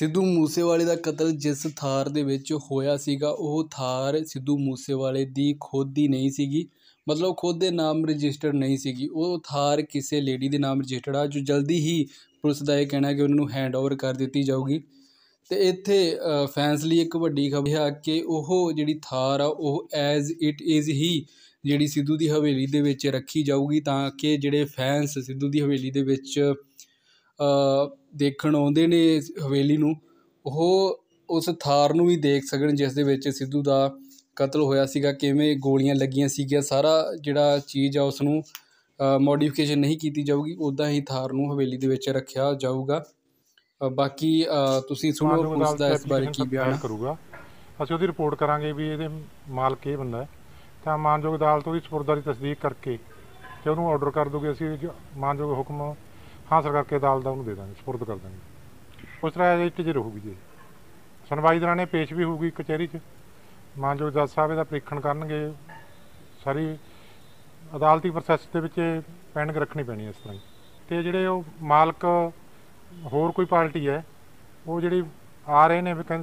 ਸਿੱਧੂ ਮੂਸੇਵਾਲੇ ਦਾ ਕਤਲ ਜਿਸ ਥਾਰ ਦੇ ਵਿੱਚ ਹੋਇਆ ਸੀਗਾ ਉਹ ਥਾਰ ਸਿੱਧੂ ਮੂਸੇਵਾਲੇ ਦੀ ਖੁਦ ਦੀ ਨਹੀਂ ਸੀਗੀ ਮਤਲਬ ਖੁਦ ਦੇ ਨਾਮ ਰਜਿਸਟਰਡ ਨਹੀਂ ਸੀਗੀ ਉਹ ਥਾਰ ਕਿਸੇ ਲੇਡੀ ਦੇ ਨਾਮ ਰਜਿਸਟਰਡ ਆ ਜੋ ਜਲਦੀ ਹੀ ਪੁਲਿਸ ਦਾ ਇਹ ਕਹਿਣਾ ਕਿ ਉਹਨਾਂ ਨੂੰ ਹੈਂਡਓਵਰ ਕਰ ਦਿੱਤੀ ਜਾਊਗੀ ਤੇ ਇੱਥੇ ਫੈਨਸ ਲਈ ਇੱਕ ਵੱਡੀ ਖਬਰ ਹੈ ਕਿ ਉਹ ਜਿਹੜੀ ਥਾਰ ਆ ਉਹ ਐਜ਼ ਇਟ ਇਜ਼ ਹੀ ਜਿਹੜੀ ਸਿੱਧੂ ਦੀ ਹਵੇਲੀ ਦੇ ਵਿੱਚ ਰੱਖੀ ਜਾਊਗੀ ਤਾਂ ਕਿ ਜਿਹੜੇ ਫੈਨਸ ਸਿੱਧੂ ਦੀ ਹਵੇਲੀ ਦੇ ਵਿੱਚ ਦੇਖਣ ਆਉਂਦੇ ਨੇ ਹਵੇਲੀ ਨੂੰ ਉਹ ਉਸ ਥਾਰ ਨੂੰ ਵੀ ਦੇਖ ਸਕਣ ਜਿਸ ਦੇ ਵਿੱਚ ਸਿੱਧੂ ਦਾ ਕਤਲ ਹੋਇਆ ਸੀਗਾ ਕਿਵੇਂ ਗੋਲੀਆਂ ਲੱਗੀਆਂ ਸੀਗੀਆਂ ਸਾਰਾ ਜਿਹੜਾ ਚੀਜ਼ ਆ ਉਸ ਨੂੰ ਮੋਡੀਫਿਕੇਸ਼ਨ ਨਹੀਂ ਕੀਤੀ ਜਾਊਗੀ ਉਦਾਂ ਹੀ ਥਾਰ ਨੂੰ ਹਵੇਲੀ ਦੇ ਵਿੱਚ ਰੱਖਿਆ ਜਾਊਗਾ ਬਾਕੀ ਤੁਸੀਂ ਸੁਣੋ ਉਸ ਦਾ ਇਸ ਬਾਰੇ ਕੀ ਬਿਆਨ ਕਰੂਗਾ ਅਸੀਂ ਉਹਦੀ ਰਿਪੋਰਟ ਕਰਾਂਗੇ ਵੀ ਇਹਦੇ ਮਾਲਕ ਇਹ ਬੰਦਾ ਹੈ ਤਾਂ ਮਾਨਯੋਗ ਅਦਾਲਤ ਉਹਦੀ ਸਪੁਰਦਗੀ ਤਸਦੀਕ ਕਰਕੇ ਤੇ ਉਹਨੂੰ ਆਰਡਰ ਕਰ ਦੋਗੇ ਅਸੀਂ ਮਾਨਯੋਗ ਹੁਕਮ ਹਾਸਲ ਕਰਕੇ ਅਦਾਲਤ ਦਾ ਉਹਨੂੰ ਦੇ ਦਾਂਗੇ ਸਪੁਰਦ ਕਰ ਦਾਂਗੇ ਉਸ ਤਰ੍ਹਾਂ ਇੱਕ 'ਚ ਰਹੂਗੀ ਜੀ ਸੁਣਵਾਈ ਦੌਰਾਨ ਇਹ ਪੇਸ਼ ਵੀ ਹੋਊਗੀ ਕਚਹਿਰੀ 'ਚ ਮਾਨਯੋਗ ਜੱਜ ਸਾਹਿਬ ਇਹਦਾ ਪ੍ਰੀਖਣ ਕਰਨਗੇ ਸਾਰੀ ਅਦਾਲਤੀ ਪ੍ਰੋਸੈਸ ਦੇ ਵਿੱਚ ਪੈਂਡਿੰਗ ਰੱਖਣੀ ਪੈਣੀ ਇਸ ਤਰ੍ਹਾਂ ਤੇ ਜਿਹੜੇ ਉਹ ਮਾਲਕ ਹੋਰ ਕੋਈ ਪਾਰਟੀ ਹੈ ਉਹ ਜਿਹੜੀ ਆ ਰਹੇ ਨੇ